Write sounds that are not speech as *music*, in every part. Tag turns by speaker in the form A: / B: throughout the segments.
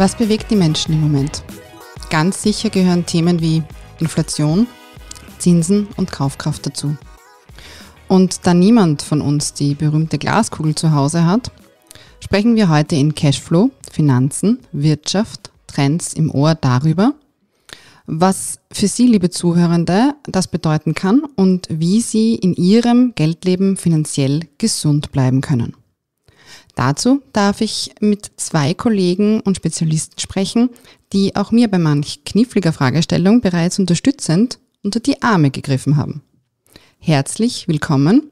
A: Was bewegt die Menschen im Moment? Ganz sicher gehören Themen wie Inflation, Zinsen und Kaufkraft dazu. Und da niemand von uns die berühmte Glaskugel zu Hause hat, sprechen wir heute in Cashflow, Finanzen, Wirtschaft, Trends im Ohr darüber, was für Sie, liebe Zuhörende, das bedeuten kann und wie Sie in Ihrem Geldleben finanziell gesund bleiben können. Dazu darf ich mit zwei Kollegen und Spezialisten sprechen, die auch mir bei manch kniffliger Fragestellung bereits unterstützend unter die Arme gegriffen haben. Herzlich willkommen,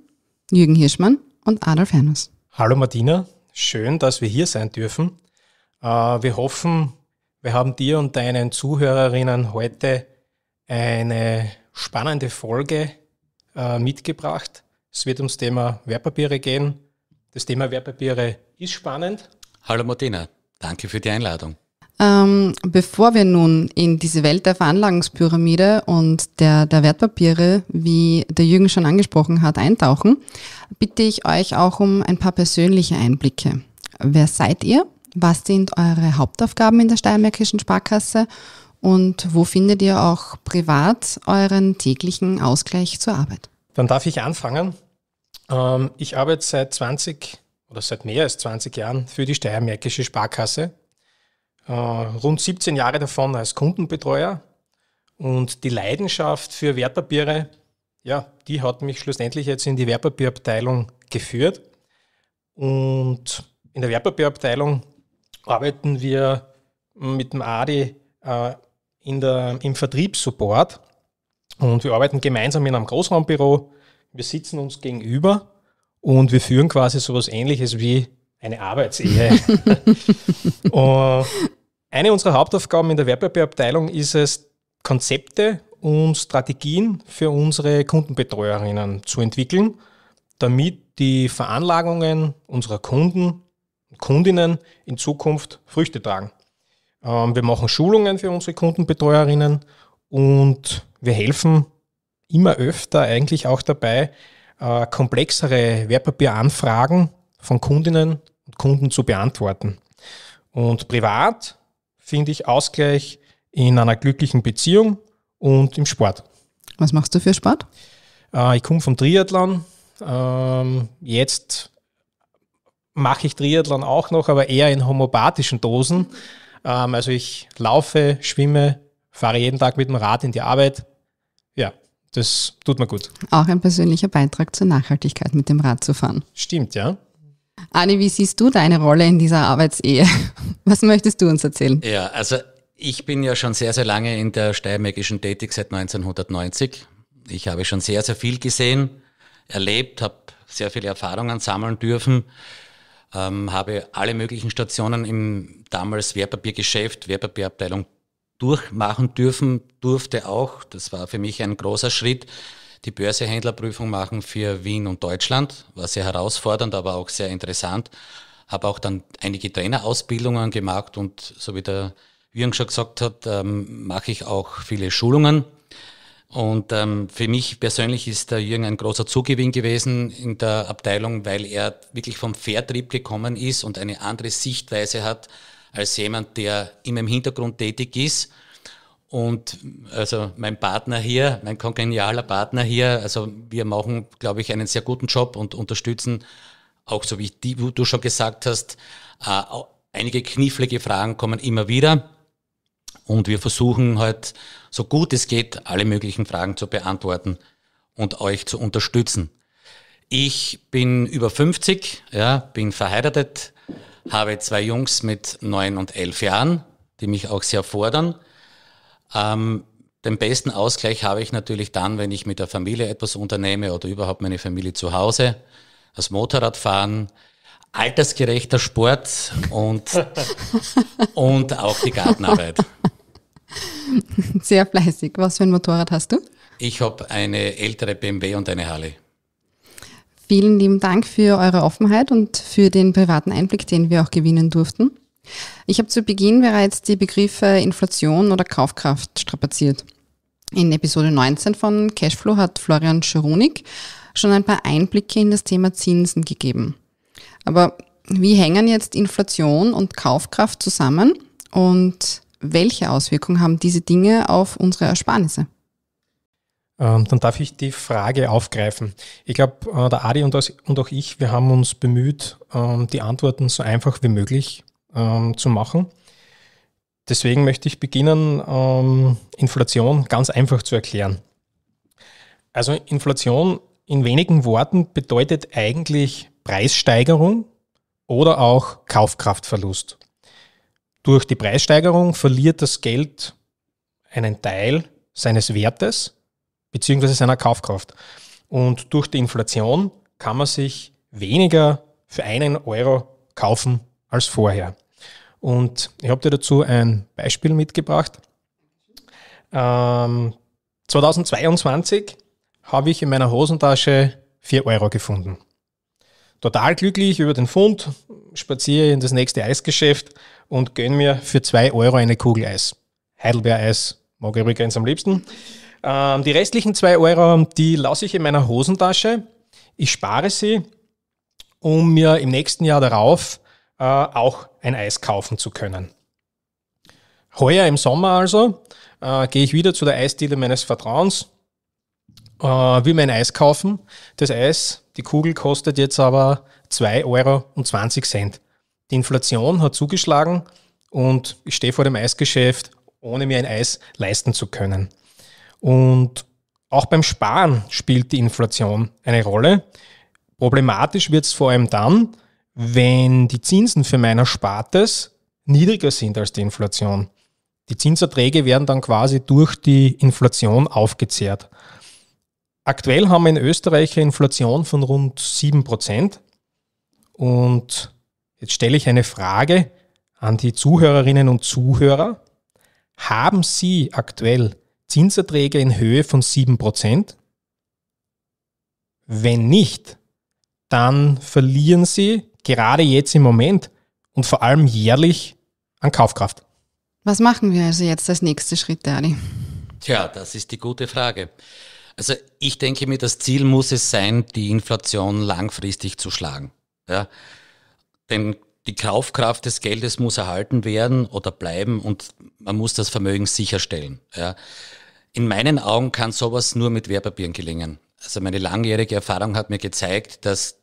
A: Jürgen Hirschmann und Adolf
B: Hernus. Hallo Martina, schön, dass wir hier sein dürfen. Äh, wir hoffen, wir haben dir und deinen Zuhörerinnen heute eine spannende Folge äh, mitgebracht. Es wird ums Thema Wertpapiere gehen
C: das Thema Wertpapiere ist spannend. Hallo Martina, danke für die Einladung.
A: Ähm, bevor wir nun in diese Welt der Veranlagungspyramide und der, der Wertpapiere, wie der Jürgen schon angesprochen hat, eintauchen, bitte ich euch auch um ein paar persönliche Einblicke. Wer seid ihr? Was sind eure Hauptaufgaben in der Steiermärkischen Sparkasse? Und wo findet ihr auch privat euren täglichen Ausgleich zur Arbeit?
B: Dann darf ich anfangen. Ähm, ich arbeite seit 20 oder seit mehr als 20 Jahren für die Steiermärkische Sparkasse. Äh, rund 17 Jahre davon als Kundenbetreuer. Und die Leidenschaft für Wertpapiere, ja, die hat mich schlussendlich jetzt in die Wertpapierabteilung geführt. Und in der Wertpapierabteilung arbeiten wir mit dem ADI äh, in der, im Vertriebssupport. Und wir arbeiten gemeinsam in einem Großraumbüro wir sitzen uns gegenüber und wir führen quasi so was ähnliches wie eine Arbeitsehe. *laughs* Äh, eine unserer Hauptaufgaben in der Wertpapierabteilung ist es, Konzepte und Strategien für unsere Kundenbetreuerinnen zu entwickeln, damit die Veranlagungen unserer Kunden und Kundinnen in Zukunft Früchte tragen. Ähm, wir machen Schulungen für unsere Kundenbetreuerinnen und wir helfen immer öfter eigentlich auch dabei, äh, komplexere Wertpapieranfragen von Kundinnen und Kunden zu beantworten. Und privat finde ich Ausgleich in einer glücklichen Beziehung und im Sport. Was machst du für Sport? Äh, ich komme vom Triathlon. Ähm, jetzt mache ich Triathlon auch noch, aber eher in homopathischen Dosen. Ähm, also ich laufe, schwimme, fahre jeden Tag mit dem Rad in die Arbeit, das tut mir gut.
A: Auch ein persönlicher Beitrag zur Nachhaltigkeit mit dem Rad zu fahren.
B: Stimmt, ja.
A: Anni, wie siehst du deine Rolle in dieser Arbeitsehe? *laughs* Was möchtest du uns erzählen?
C: Ja, also ich bin ja schon sehr, sehr lange in der steiermärkischen Tätig seit 1990. Ich habe schon sehr, sehr viel gesehen, erlebt, habe sehr viele Erfahrungen sammeln dürfen, ähm, habe alle möglichen Stationen im damals Wertpapiergeschäft, Wertpapierabteilung durchmachen dürfen, durfte auch, das war für mich ein großer Schritt, die Börsehändlerprüfung machen für Wien und Deutschland. War sehr herausfordernd, aber auch sehr interessant. Habe auch dann einige Trainerausbildungen gemacht und so wie der Jürgen schon gesagt hat, ähm, mache ich auch viele Schulungen. Und ähm, für mich persönlich ist der Jürgen ein großer Zugewinn gewesen in der Abteilung, weil er wirklich vom Vertrieb gekommen ist und eine andere Sichtweise hat als jemand, der immer im Hintergrund tätig ist. Und also mein Partner hier, mein kongenialer Partner hier, also wir machen, glaube ich, einen sehr guten Job und unterstützen auch, so wie du schon gesagt hast, äh, einige knifflige Fragen kommen immer wieder. Und wir versuchen halt, so gut es geht, alle möglichen Fragen zu beantworten und euch zu unterstützen. Ich bin über 50, ja, bin verheiratet, habe zwei Jungs mit neun und elf Jahren, die mich auch sehr fordern. Ähm, den besten Ausgleich habe ich natürlich dann, wenn ich mit der Familie etwas unternehme oder überhaupt meine Familie zu Hause. Das Motorradfahren, altersgerechter Sport und, *laughs* und auch die Gartenarbeit.
A: Sehr fleißig. Was für ein Motorrad hast du?
C: Ich habe eine ältere BMW und eine Harley.
A: Vielen lieben Dank für eure Offenheit und für den privaten Einblick, den wir auch gewinnen durften. Ich habe zu Beginn bereits die Begriffe Inflation oder Kaufkraft strapaziert. In Episode 19 von Cashflow hat Florian Scherunik schon ein paar Einblicke in das Thema Zinsen gegeben. Aber wie hängen jetzt Inflation und Kaufkraft zusammen und welche Auswirkungen haben diese Dinge auf unsere Ersparnisse?
B: Ähm, dann darf ich die Frage aufgreifen. Ich glaube, äh, der Adi und, auch ich, wir haben uns bemüht, ähm, die Antworten so einfach wie möglich ähm, zu machen. Deswegen möchte ich beginnen, Inflation ganz einfach zu erklären. Also Inflation in wenigen Worten bedeutet eigentlich Preissteigerung oder auch Kaufkraftverlust. Durch die Preissteigerung verliert das Geld einen Teil seines Wertes beziehungsweise seiner Kaufkraft. Und durch die Inflation kann man sich weniger für einen Euro kaufen als vorher. Und ich habe dir dazu ein Beispiel mitgebracht. Ähm, 2022 habe ich in meiner Hosentasche 4 Euro gefunden. Total glücklich über den Fund, spaziere in das nächste Eisgeschäft und gönne mir für 2 Euro eine Kugel Eis. Heidelbeereis mag ich übrigens am liebsten. Ähm, die restlichen zwei Euro, die lasse ich in meiner Hosentasche. Ich spare sie, um mir im nächsten Jahr darauf äh, auch ein Eis kaufen zu können. Heuer im Sommer also äh, gehe ich wieder zu der Eisdiele meines Vertrauens, äh, will mein Eis kaufen. Das Eis, die Kugel kostet jetzt aber 2,20 Euro. und 20 Cent. Die Inflation hat zugeschlagen und ich stehe vor dem Eisgeschäft, ohne mir ein Eis leisten zu können. Und auch beim Sparen spielt die Inflation eine Rolle. Problematisch wird es vor allem dann, wenn die Zinsen für meiner Spartes niedriger sind als die Inflation. Die Zinserträge werden dann quasi durch die Inflation aufgezehrt. Aktuell haben wir in Österreich eine Inflation von rund 7%. Und jetzt stelle ich eine Frage an die Zuhörerinnen und Zuhörer. Haben Sie aktuell Zinserträge in Höhe von 7%? Wenn nicht, dann verlieren sie gerade jetzt im Moment und vor allem jährlich an Kaufkraft.
A: Was machen wir also jetzt als nächste Schritt, Dani?
C: Tja, das ist die gute Frage. Also ich denke mir, das Ziel muss es sein, die Inflation langfristig zu schlagen. Ja? Denn die Kaufkraft des Geldes muss erhalten werden oder bleiben und man muss das Vermögen sicherstellen. Ja? In meinen Augen kann sowas nur mit Wertpapieren gelingen. Also meine langjährige Erfahrung hat mir gezeigt, dass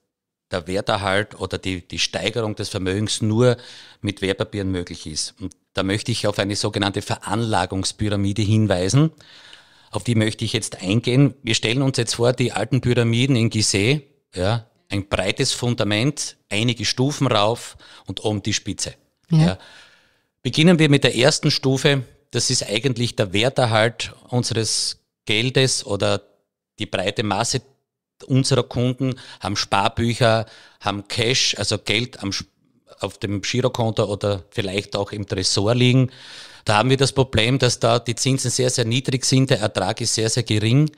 C: der Werterhalt oder die, die Steigerung des Vermögens nur mit Wertpapieren möglich ist. Und da möchte ich auf eine sogenannte Veranlagungspyramide hinweisen. Auf die möchte ich jetzt eingehen. Wir stellen uns jetzt vor, die alten Pyramiden in Gizeh, ja, ein breites Fundament, einige Stufen rauf und oben die Spitze. Ja. Ja. Beginnen wir mit der ersten Stufe, das ist eigentlich der Werterhalt unseres Geldes oder die breite Masse unserer Kunden haben Sparbücher, haben Cash, also Geld am, auf dem Girokonto oder vielleicht auch im Tresor liegen. Da haben wir das Problem, dass da die Zinsen sehr, sehr niedrig sind, der Ertrag ist sehr, sehr gering.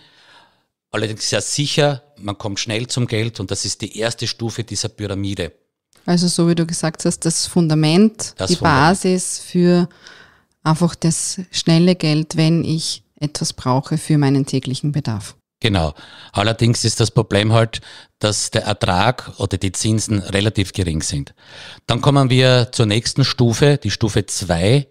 C: Allerdings sehr sicher, man kommt schnell zum Geld und das ist die erste Stufe dieser Pyramide.
A: Also so wie du gesagt hast, das Fundament, das die Fundament. Basis für einfach das schnelle Geld, wenn ich etwas brauche für meinen täglichen Bedarf.
C: Genau. Allerdings ist das Problem halt, dass der Ertrag oder die Zinsen relativ gering sind. Dann kommen wir zur nächsten Stufe, die Stufe 2.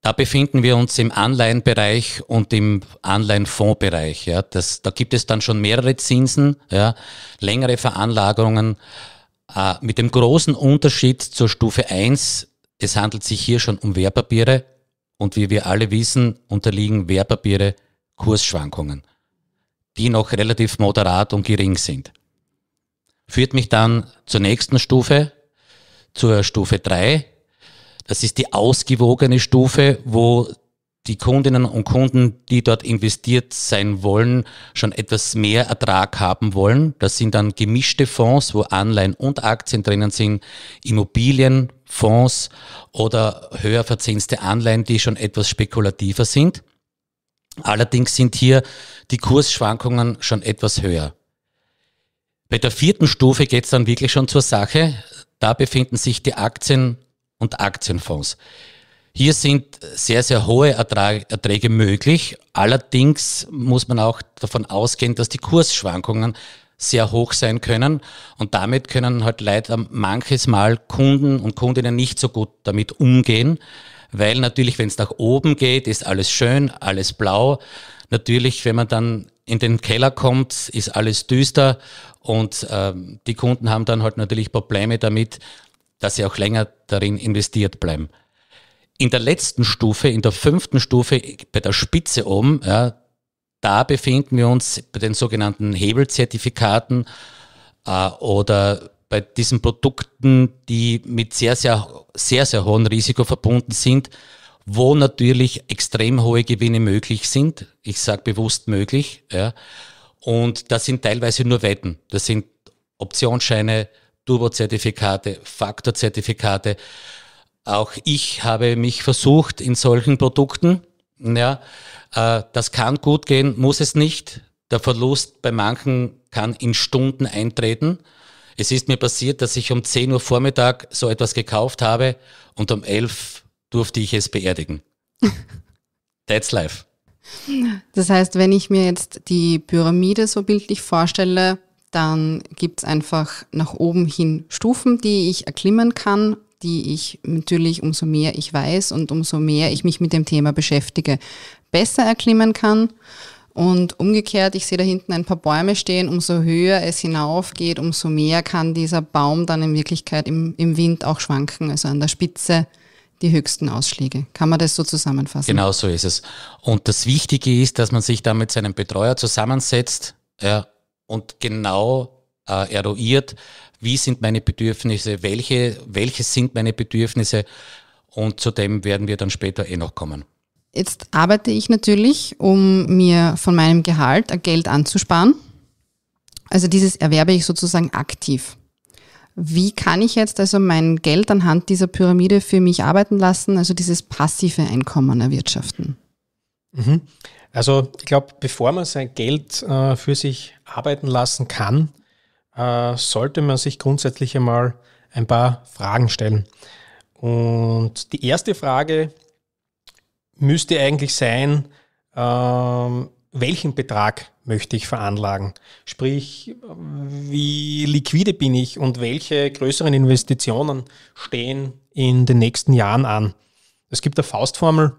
C: Da befinden wir uns im Anleihenbereich und im Anleihenfondsbereich. Ja. Das, da gibt es dann schon mehrere Zinsen, ja, längere Veranlagerungen. Äh, mit dem großen Unterschied zur Stufe 1 es handelt sich hier schon um Wertpapiere und wie wir alle wissen, unterliegen Wertpapiere Kursschwankungen, die noch relativ moderat und gering sind. Führt mich dann zur nächsten Stufe, zur Stufe 3. Das ist die ausgewogene Stufe, wo die Kundinnen und Kunden, die dort investiert sein wollen, schon etwas mehr Ertrag haben wollen. Das sind dann gemischte Fonds, wo Anleihen und Aktien drinnen sind, Immobilienfonds oder höher verzinste Anleihen, die schon etwas spekulativer sind. Allerdings sind hier die Kursschwankungen schon etwas höher. Bei der vierten Stufe geht es dann wirklich schon zur Sache. Da befinden sich die Aktien und Aktienfonds. Hier sind sehr, sehr hohe Erträge möglich. Allerdings muss man auch davon ausgehen, dass die Kursschwankungen sehr hoch sein können und damit können halt leider manches Mal Kunden und Kundinnen nicht so gut damit umgehen, weil natürlich, wenn es nach oben geht, ist alles schön, alles blau. Natürlich, wenn man dann in den Keller kommt, ist alles düster und äh, die Kunden haben dann halt natürlich Probleme damit, dass sie auch länger darin investiert bleiben. In der letzten Stufe, in der fünften Stufe, bei der Spitze oben, ja, da befinden wir uns bei den sogenannten Hebelzertifikaten äh, oder bei diesen Produkten, die mit sehr, sehr, sehr, sehr hohem Risiko verbunden sind, wo natürlich extrem hohe Gewinne möglich sind. Ich sage bewusst möglich. Ja. Und das sind teilweise nur Wetten. Das sind Optionsscheine, Turbo-Zertifikate, Faktorzertifikate. zertifikate auch ich habe mich versucht in solchen Produkten. Ja, äh, das kann gut gehen, muss es nicht. Der Verlust bei manchen kann in Stunden eintreten. Es ist mir passiert, dass ich um 10 Uhr Vormittag so etwas gekauft habe und um 11 durfte ich es beerdigen. *laughs* That's life.
A: Das heißt, wenn ich mir jetzt die Pyramide so bildlich vorstelle, dann gibt es einfach nach oben hin Stufen, die ich erklimmen kann die ich natürlich umso mehr ich weiß und umso mehr ich mich mit dem Thema beschäftige, besser erklimmen kann. Und umgekehrt, ich sehe da hinten ein paar Bäume stehen, umso höher es hinaufgeht, umso mehr kann dieser Baum dann in Wirklichkeit im, im Wind auch schwanken, also an der Spitze die höchsten Ausschläge. Kann man das so zusammenfassen? Genau
C: so ist es. Und das Wichtige ist, dass man sich da mit seinem Betreuer zusammensetzt ja, und genau äh, eruiert, wie sind meine Bedürfnisse, welche, welche sind meine Bedürfnisse und zu dem werden wir dann später eh noch kommen.
A: Jetzt arbeite ich natürlich, um mir von meinem Gehalt Geld anzusparen. Also dieses erwerbe ich sozusagen aktiv. Wie kann ich jetzt also mein Geld anhand dieser Pyramide für mich arbeiten lassen, also dieses passive Einkommen erwirtschaften?
B: Mhm. Also ich glaube, bevor man sein Geld äh, für sich arbeiten lassen kann, äh, sollte man sich grundsätzlich einmal ein paar Fragen stellen. Und die erste Frage müsste eigentlich sein, ähm, welchen Betrag möchte ich veranlagen? Sprich, wie liquide bin ich und welche größeren Investitionen stehen in den nächsten Jahren an? Es gibt eine Faustformel,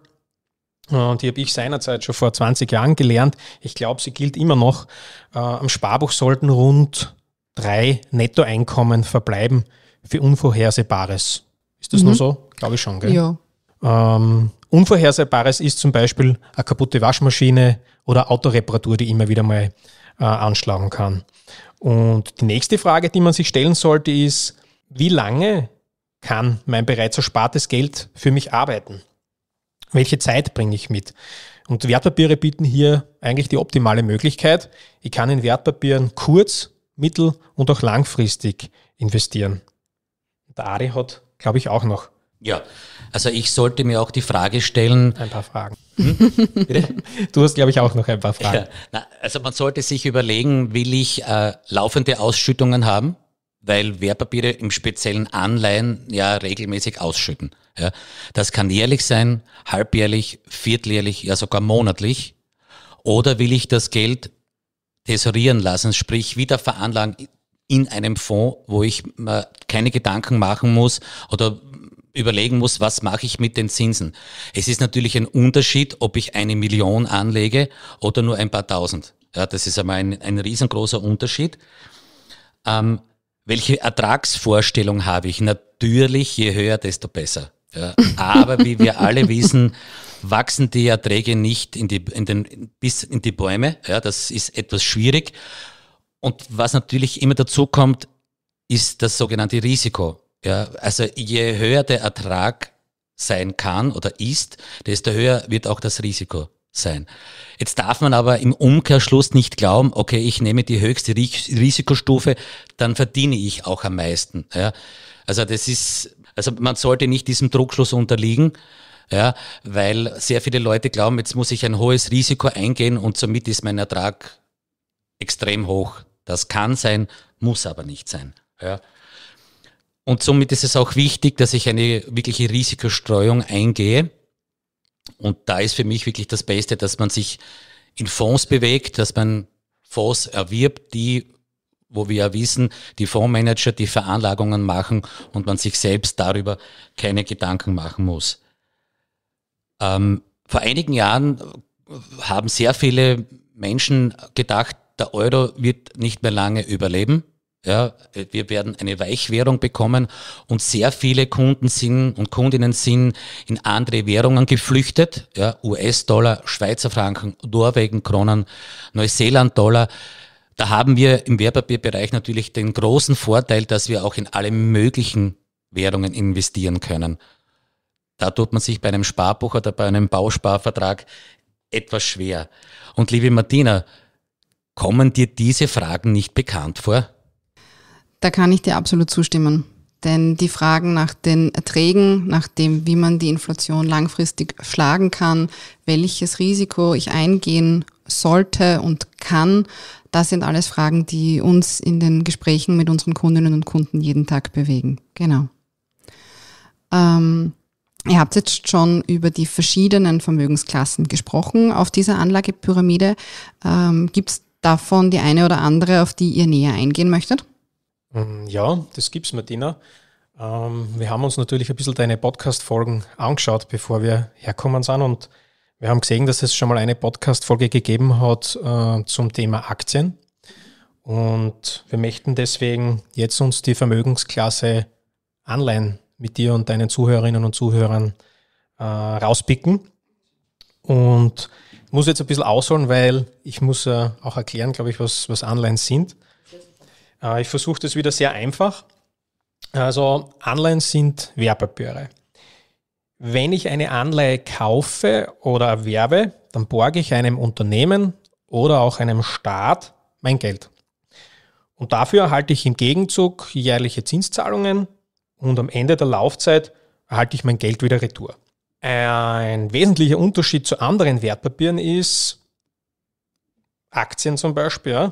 B: äh, die habe ich seinerzeit schon vor 20 Jahren gelernt. Ich glaube, sie gilt immer noch. Äh, am Sparbuch sollten rund drei Nettoeinkommen verbleiben für Unvorhersehbares. Ist das mhm. nur so? Glaube ich schon, gell? Ja. Ähm, Unvorhersehbares ist zum Beispiel eine kaputte Waschmaschine oder Autoreparatur, die immer wieder mal äh, anschlagen kann. Und die nächste Frage, die man sich stellen sollte, ist, wie lange kann mein bereits erspartes Geld für mich arbeiten? Welche Zeit bringe ich mit? Und Wertpapiere bieten hier eigentlich die optimale Möglichkeit. Ich kann in Wertpapieren kurz mittel- und auch langfristig investieren.
C: Der Ari hat,
B: glaube ich, auch noch.
C: Ja, also ich sollte mir auch die Frage stellen. Ein paar Fragen. Hm? du hast, glaube ich, auch noch ein paar Fragen. Ja. Na, also man sollte sich überlegen, will ich äh, laufende Ausschüttungen haben? weil Wertpapiere im speziellen Anleihen ja regelmäßig ausschütten. Ja, das kann jährlich sein, halbjährlich, vierteljährlich, ja sogar monatlich. Oder will ich das Geld tesorieren lassen, sprich wieder veranlagen in einem Fonds, wo ich mir keine Gedanken machen muss oder überlegen muss, was mache ich mit den Zinsen. Es ist natürlich ein Unterschied, ob ich eine Million anlege oder nur ein paar tausend. Ja, das ist einmal ein, ein riesengroßer Unterschied. Ähm, welche Ertragsvorstellung habe ich? Natürlich, je höher, desto besser. Ja, *laughs* aber wie wir alle wissen, wachsen die Erträge nicht in die, in den, bis in die Bäume. Ja, das ist etwas schwierig. Und was natürlich immer dazu kommt, ist das sogenannte Risiko. Ja, also je höher der Ertrag sein kann oder ist, desto höher wird auch das Risiko sein. Jetzt darf man aber im Umkehrschluss nicht glauben, okay, ich nehme die höchste Risikostufe, dann verdiene ich auch am meisten. Ja. Also das ist, also man sollte nicht diesem Druckschluss unterliegen ja, weil sehr viele Leute glauben, jetzt muss ich ein hohes Risiko eingehen und somit ist mein Ertrag extrem hoch. Das kann sein, muss aber nicht sein. Ja. Und somit ist es auch wichtig, dass ich eine wirkliche Risikostreuung eingehe. Und da ist für mich wirklich das Beste, dass man sich in Fonds bewegt, dass man Fonds erwirbt, die, wo wir ja wissen, die Fondsmanager die Veranlagungen machen und man sich selbst darüber keine Gedanken machen muss. Ähm, vor einigen Jahren äh, haben sehr viele Menschen gedacht, der Euro wird nicht mehr lange überleben. Ja, wir werden eine Weichwährung bekommen und sehr viele Kunden sind und Kundinnen sind in andere Währungen geflüchtet. Ja, US-Dollar, Schweizer Franken, Norwegen, Kronen, Neuseeland-Dollar. Da haben wir im Wertpapierbereich natürlich den großen Vorteil, dass wir auch in alle möglichen Währungen investieren können. Da tut man sich bei einem Sparbuch oder bei einem Bausparvertrag etwas schwer. Und liebe Martina, kommen dir diese Fragen nicht bekannt vor?
A: Da kann ich dir absolut zustimmen. Denn die Fragen nach den Erträgen, nach dem, wie man die Inflation langfristig schlagen kann, welches Risiko ich eingehen sollte und kann, das sind alles Fragen, die uns in den Gesprächen mit unseren Kundinnen und Kunden jeden Tag bewegen. Genau. Ähm, Ihr habt jetzt schon über die verschiedenen Vermögensklassen gesprochen auf dieser Anlagepyramide. Ähm, Gibt es davon die eine oder andere, auf die ihr näher eingehen möchtet?
B: Ähm, ja, das gibt's, Martina. Ähm, wir haben uns natürlich ein bisschen deine Podcast-Folgen angeschaut, bevor wir herkommen sind und wir haben gesehen, dass es schon mal eine Podcast-Folge gegeben hat äh, zum Thema Aktien. Und wir möchten deswegen jetzt uns die Vermögensklasse Anleihen mit dir und deinen Zuhörerinnen und Zuhörern äh, rauspicken. Und muss jetzt ein bisschen ausholen, weil ich muss äh, auch erklären, glaube ich, was, was Anleihen sind. Äh, ich versuche das wieder sehr einfach. Also Anleihen sind Wertpapiere. Wenn ich eine Anleihe kaufe oder erwerbe, dann borge ich einem Unternehmen oder auch einem Staat mein Geld. Und dafür erhalte ich im Gegenzug jährliche Zinszahlungen und am Ende der Laufzeit erhalte ich mein Geld wieder retour. Ein wesentlicher Unterschied zu anderen Wertpapieren ist, Aktien zum Beispiel,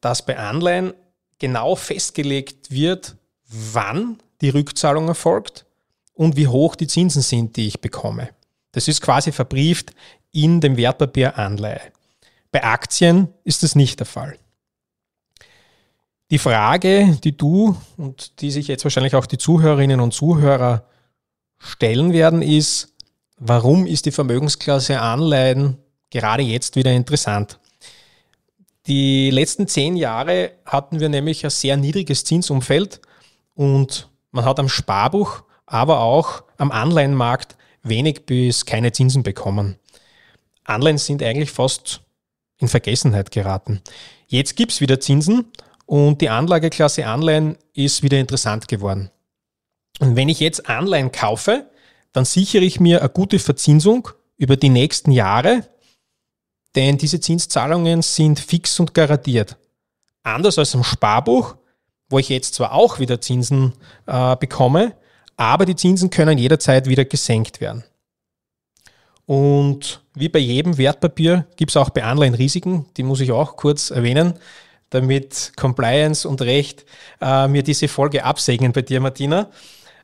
B: dass bei Anleihen genau festgelegt wird, wann die Rückzahlung erfolgt und wie hoch die Zinsen sind, die ich bekomme. Das ist quasi verbrieft in dem Wertpapier Anleihe. Bei Aktien ist das nicht der Fall. Die Frage, die du und die sich jetzt wahrscheinlich auch die Zuhörerinnen und Zuhörer stellen werden, ist, warum ist die Vermögensklasse Anleihen gerade jetzt wieder interessant? Die letzten zehn Jahre hatten wir nämlich ein sehr niedriges Zinsumfeld und man hat am Sparbuch, aber auch am Anleihenmarkt wenig bis keine Zinsen bekommen. Anleihen sind eigentlich fast in Vergessenheit geraten. Jetzt gibt es wieder Zinsen und die Anlageklasse Anleihen ist wieder interessant geworden. Und wenn ich jetzt Anleihen kaufe, dann sichere ich mir eine gute Verzinsung über die nächsten Jahre, denn diese Zinszahlungen sind fix und garantiert. Anders als im Sparbuch, wo ich jetzt zwar auch wieder Zinsen äh, bekomme, aber die Zinsen können jederzeit wieder gesenkt werden. Und wie bei jedem Wertpapier gibt es auch bei Anleihen Risiken, die muss ich auch kurz erwähnen damit Compliance und Recht äh, mir diese Folge absegnen bei dir, Martina.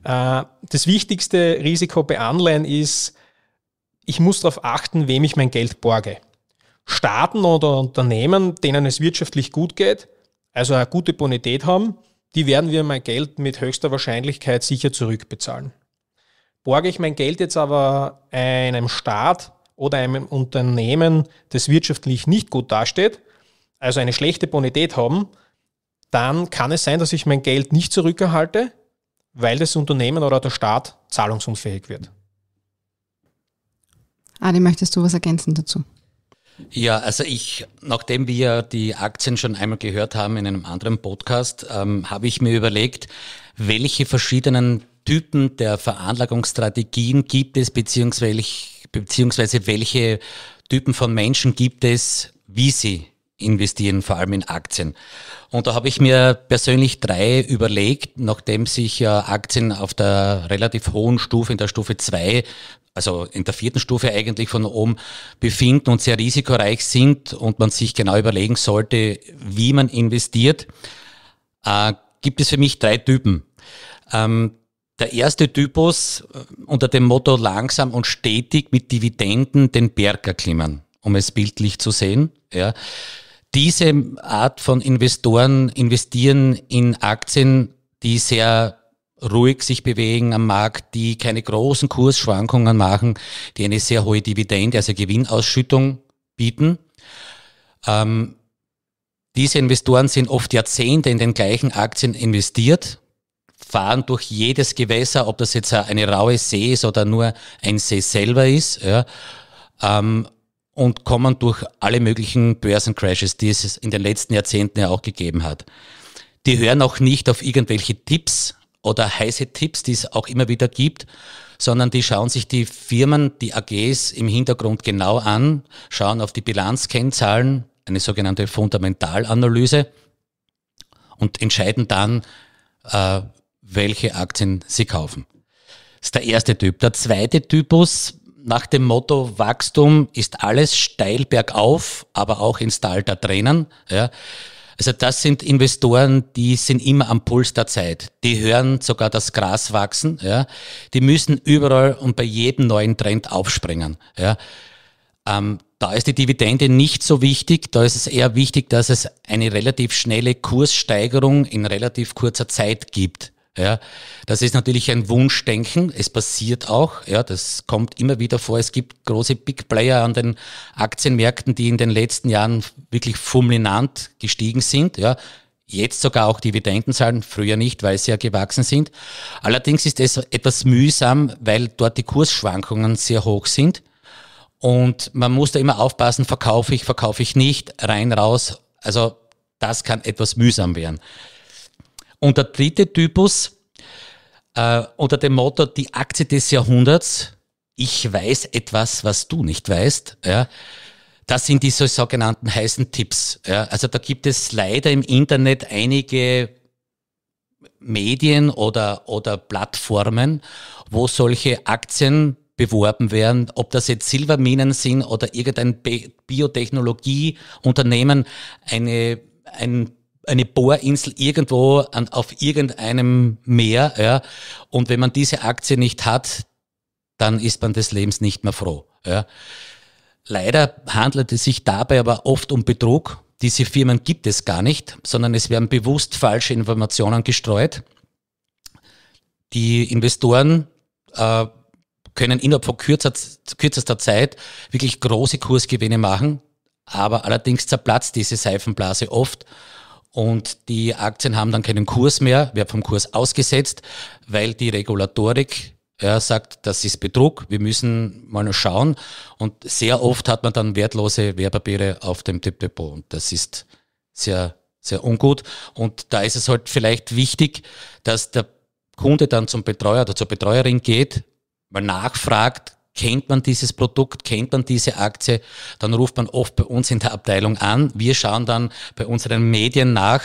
B: Äh, das wichtigste Risiko bei Anleihen ist, ich muss darauf achten, wem ich mein Geld borge. Staaten oder Unternehmen, denen es wirtschaftlich gut geht, also eine gute Bonität haben, die werden wir mein Geld mit höchster Wahrscheinlichkeit sicher zurückbezahlen. Borge ich mein Geld jetzt aber einem Staat oder einem Unternehmen, das wirtschaftlich nicht gut dasteht, also eine schlechte Bonität haben, dann kann es sein, dass ich mein Geld nicht zurückerhalte, weil das Unternehmen oder der Staat zahlungsunfähig wird.
A: Adi, möchtest du was ergänzen dazu?
C: Ja, also ich, nachdem wir die Aktien schon einmal gehört haben in einem anderen Podcast, ähm, habe ich mir überlegt, welche verschiedenen Typen der Veranlagungsstrategien gibt es, beziehungsweise, beziehungsweise welche Typen von Menschen gibt es, wie sie investieren, vor allem in Aktien. Und da habe ich mir persönlich drei überlegt, nachdem sich ja Aktien auf der relativ hohen Stufe, in der Stufe zwei also in der vierten Stufe eigentlich von oben befinden und sehr risikoreich sind und man sich genau überlegen sollte, wie man investiert, äh, gibt es für mich drei Typen. Ähm, der erste Typus äh, unter dem Motto langsam und stetig mit Dividenden den Berg erklimmen, um es bildlich zu sehen. Ja diese Art von Investoren investieren in Aktien, die sehr ruhig sich bewegen am Markt, die keine großen Kursschwankungen machen, die eine sehr hohe Dividende, also Gewinnausschüttung bieten. Ähm, diese Investoren sind oft Jahrzehnte in den gleichen Aktien investiert, fahren durch jedes Gewässer, ob das jetzt eine raue See ist oder nur ein See selber ist. Ja. Ähm, und kommen durch alle möglichen Börsencrashes, die es in den letzten Jahrzehnten ja auch gegeben hat. Die hören auch nicht auf irgendwelche Tipps oder heiße Tipps, die es auch immer wieder gibt, sondern die schauen sich die Firmen, die AGs im Hintergrund genau an, schauen auf die Bilanzkennzahlen, eine sogenannte Fundamentalanalyse und entscheiden dann, äh, welche Aktien sie kaufen. Das ist der erste Typ. Der zweite Typus nach dem Motto Wachstum ist alles steil bergauf, aber auch ins Tal der Tränen. Ja. Also das sind Investoren, die sind immer am Puls der Zeit. Die hören sogar das Gras wachsen. Ja. Die müssen überall und bei jedem neuen Trend aufspringen. Ja. Ähm, da ist die Dividende nicht so wichtig. Da ist es eher wichtig, dass es eine relativ schnelle Kurssteigerung in relativ kurzer Zeit gibt. Ja, das ist natürlich ein Wunschdenken. Es passiert auch. Ja, das kommt immer wieder vor. Es gibt große Big Player an den Aktienmärkten, die in den letzten Jahren wirklich fulminant gestiegen sind. Ja, jetzt sogar auch Dividenden zahlen, früher nicht, weil sie ja gewachsen sind. Allerdings ist es etwas mühsam, weil dort die Kursschwankungen sehr hoch sind. Und man muss da immer aufpassen, verkaufe ich, verkaufe ich nicht, rein, raus. Also das kann etwas mühsam werden. Und der dritte Typus äh, unter dem Motto die Aktie des Jahrhunderts, ich weiß etwas, was du nicht weißt, ja, das sind diese sogenannten heißen Tipps. Ja. Also da gibt es leider im Internet einige Medien oder, oder Plattformen, wo solche Aktien beworben werden, ob das jetzt Silberminen sind oder irgendein Biotechnologieunternehmen, eine, ein eine Bohrinsel irgendwo an, auf irgendeinem Meer, ja. Und wenn man diese Aktie nicht hat, dann ist man des Lebens nicht mehr froh, ja. Leider handelt es sich dabei aber oft um Betrug. Diese Firmen gibt es gar nicht, sondern es werden bewusst falsche Informationen gestreut. Die Investoren äh, können innerhalb von kürzer, kürzester Zeit wirklich große Kursgewinne machen, aber allerdings zerplatzt diese Seifenblase oft und die Aktien haben dann keinen Kurs mehr, werden vom Kurs ausgesetzt, weil die Regulatorik ja, sagt, das ist Betrug, wir müssen mal noch schauen. Und sehr oft hat man dann wertlose Wertpapiere auf dem Depot und das ist sehr, sehr ungut. Und da ist es halt vielleicht wichtig, dass der Kunde dann zum Betreuer oder zur Betreuerin geht, mal nachfragt, kennt man dieses Produkt, kennt man diese Aktie, dann ruft man oft bei uns in der Abteilung an. Wir schauen dann bei unseren Medien nach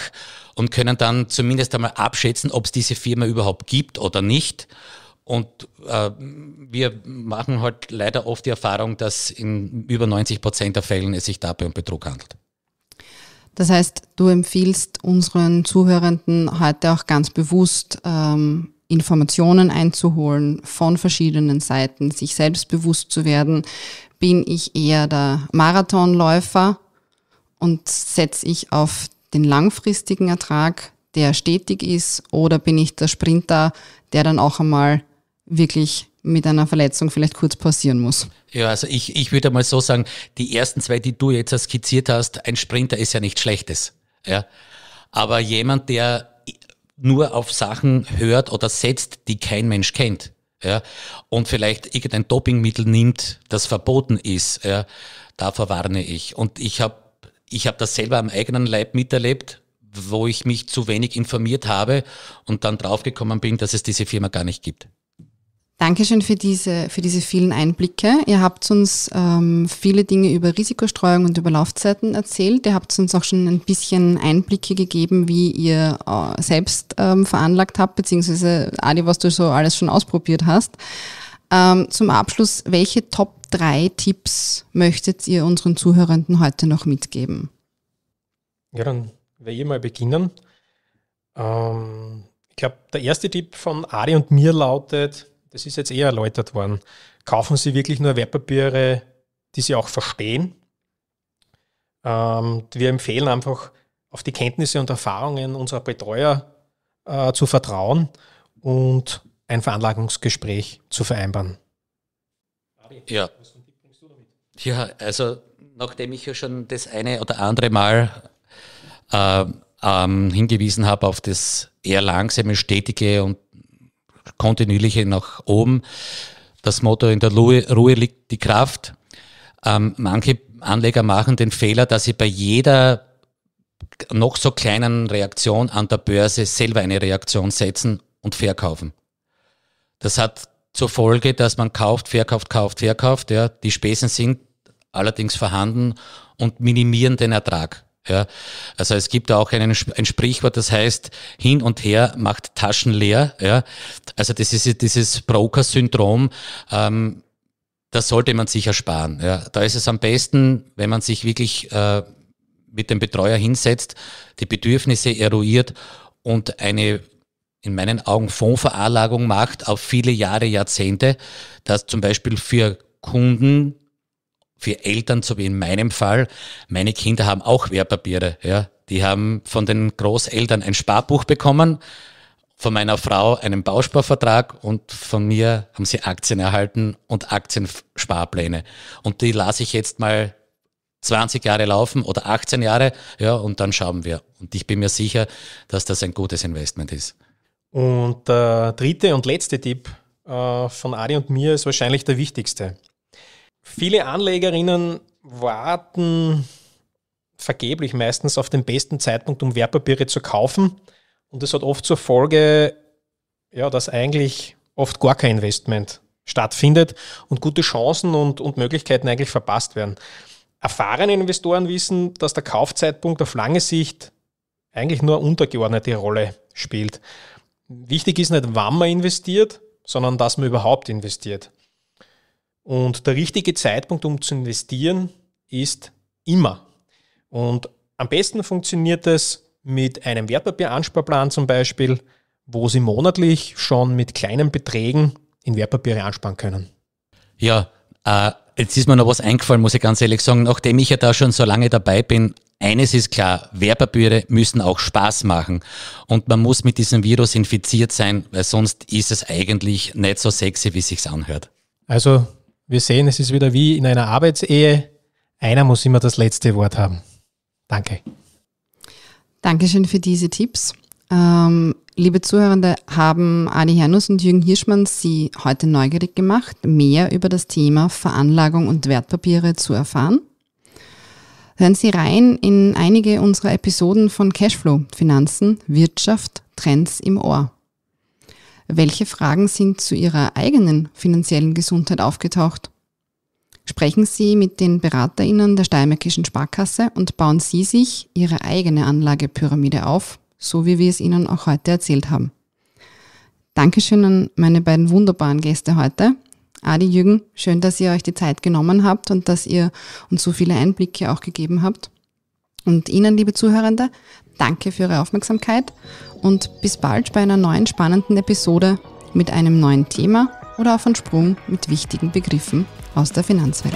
C: und können dann zumindest einmal abschätzen, ob es diese Firma überhaupt gibt oder nicht. Und äh, wir machen halt leider oft die Erfahrung, dass in über 90 Prozent der Fällen es sich dabei um Betrug handelt.
A: Das heißt, du empfiehlst unseren Zuhörenden heute auch ganz bewusst, ähm, Informationen einzuholen von verschiedenen Seiten, sich selbst bewusst zu werden, bin ich eher der Marathonläufer und setze ich auf den langfristigen Ertrag, der stetig ist, oder bin ich der Sprinter, der dann auch einmal wirklich mit einer Verletzung vielleicht kurz passieren muss.
C: Ja, also ich, ich würde mal so sagen, die ersten zwei, die du jetzt skizziert hast, ein Sprinter ist ja nichts Schlechtes. Ja. Aber jemand, der nur auf Sachen hört oder setzt, die kein Mensch kennt. Ja, und vielleicht irgendein Dopingmittel nimmt, das verboten ist, ja, da verwarne ich. Und ich habe ich hab das selber am eigenen Leib miterlebt, wo ich mich zu wenig informiert habe und dann draufgekommen bin, dass es diese Firma gar nicht gibt.
A: Dankeschön für diese, für diese vielen Einblicke. Ihr habt uns ähm, viele Dinge über Risikostreuung und über Laufzeiten erzählt. Ihr habt uns auch schon ein bisschen Einblicke gegeben, wie ihr äh, selbst ähm, veranlagt habt, beziehungsweise Adi, was du so alles schon ausprobiert hast. Ähm, zum Abschluss, welche Top 3 Tipps möchtet ihr unseren Zuhörenden heute noch mitgeben?
B: Ja, dann werde ich mal beginnen. Ähm, ich glaube, der erste Tipp von Adi und mir lautet, das ist jetzt eher erläutert worden, kaufen Sie wirklich nur Wertpapiere, die Sie auch verstehen. Ähm, wir empfehlen einfach, auf die Kenntnisse und Erfahrungen unserer Betreuer äh, zu vertrauen und ein Veranlagungsgespräch zu vereinbaren.
C: Ja. ja, also nachdem ich ja schon das eine oder andere Mal äh, ähm, hingewiesen habe auf das eher langsame, stetige und kontinuierlich nach oben. Das Motto in der Ruhe liegt die Kraft. Ähm, manche Anleger machen den Fehler, dass sie bei jeder noch so kleinen Reaktion an der Börse selber eine Reaktion setzen und verkaufen. Das hat zur Folge, dass man kauft, verkauft, kauft, verkauft. Ja. Die Spesen sind allerdings vorhanden und minimieren den Ertrag. Ja, also es gibt da auch einen, ein Sprichwort, das heißt, hin und her macht Taschen leer. Ja, also das ist dieses Broker-Syndrom. Ähm, das sollte man sich ersparen. Ja, da ist es am besten, wenn man sich wirklich äh, mit dem Betreuer hinsetzt, die Bedürfnisse eruiert und eine in meinen Augen Fondsveranlagung macht auf viele Jahre, Jahrzehnte, dass zum Beispiel für Kunden für Eltern, so wie in meinem Fall, meine Kinder haben auch Wertpapiere. Ja. Die haben von den Großeltern ein Sparbuch bekommen, von meiner Frau einen Bausparvertrag und von mir haben sie Aktien erhalten und Aktiensparpläne. Und die lasse ich jetzt mal 20 Jahre laufen oder 18 Jahre, ja, und dann schauen wir. Und ich bin mir sicher, dass das ein gutes Investment ist.
B: Und der äh, dritte und letzte Tipp äh, von Adi und mir ist wahrscheinlich der wichtigste. Viele Anlegerinnen warten vergeblich meistens auf den besten Zeitpunkt, um Wertpapiere zu kaufen. Und das hat oft zur Folge, ja, dass eigentlich oft gar kein Investment stattfindet und gute Chancen und, und Möglichkeiten eigentlich verpasst werden. Erfahrene Investoren wissen, dass der Kaufzeitpunkt auf lange Sicht eigentlich nur untergeordnete Rolle spielt. Wichtig ist nicht, wann man investiert, sondern dass man überhaupt investiert. Und der richtige Zeitpunkt, um zu investieren, ist immer. Und am besten funktioniert es mit einem Wertpapieransparplan zum Beispiel, wo Sie monatlich schon mit kleinen Beträgen in Wertpapiere ansparen können.
C: Ja, äh, jetzt ist mir noch was eingefallen, muss ich ganz ehrlich sagen, nachdem ich ja da schon so lange dabei bin. Eines ist klar, Wertpapiere müssen auch Spaß machen und man muss mit diesem Virus infiziert sein, weil sonst ist es eigentlich nicht so sexy, wie sich's anhört.
B: Also wir sehen, es ist wieder wie in einer Arbeitsehe. Einer muss immer das letzte Wort haben. Danke.
A: Dankeschön für diese Tipps. Ähm, liebe Zuhörende, haben Adi Hernus und Jürgen Hirschmann Sie heute neugierig gemacht, mehr über das Thema Veranlagung und Wertpapiere zu erfahren? Hören Sie rein in einige unserer Episoden von Cashflow, Finanzen, Wirtschaft, Trends im Ohr. Welche Fragen sind zu Ihrer eigenen finanziellen Gesundheit aufgetaucht? Sprechen Sie mit den BeraterInnen der Steiermärkischen Sparkasse und bauen Sie sich Ihre eigene Anlagepyramide auf, so wie wir es Ihnen auch heute erzählt haben. Dankeschön an meine beiden wunderbaren Gäste heute. Adi Jürgen, schön, dass ihr euch die Zeit genommen habt und dass ihr uns so viele Einblicke auch gegeben habt. Und Ihnen, liebe Zuhörende, Danke für Ihre Aufmerksamkeit und bis bald bei einer neuen spannenden Episode mit einem neuen Thema oder auf einen Sprung mit wichtigen Begriffen aus der Finanzwelt.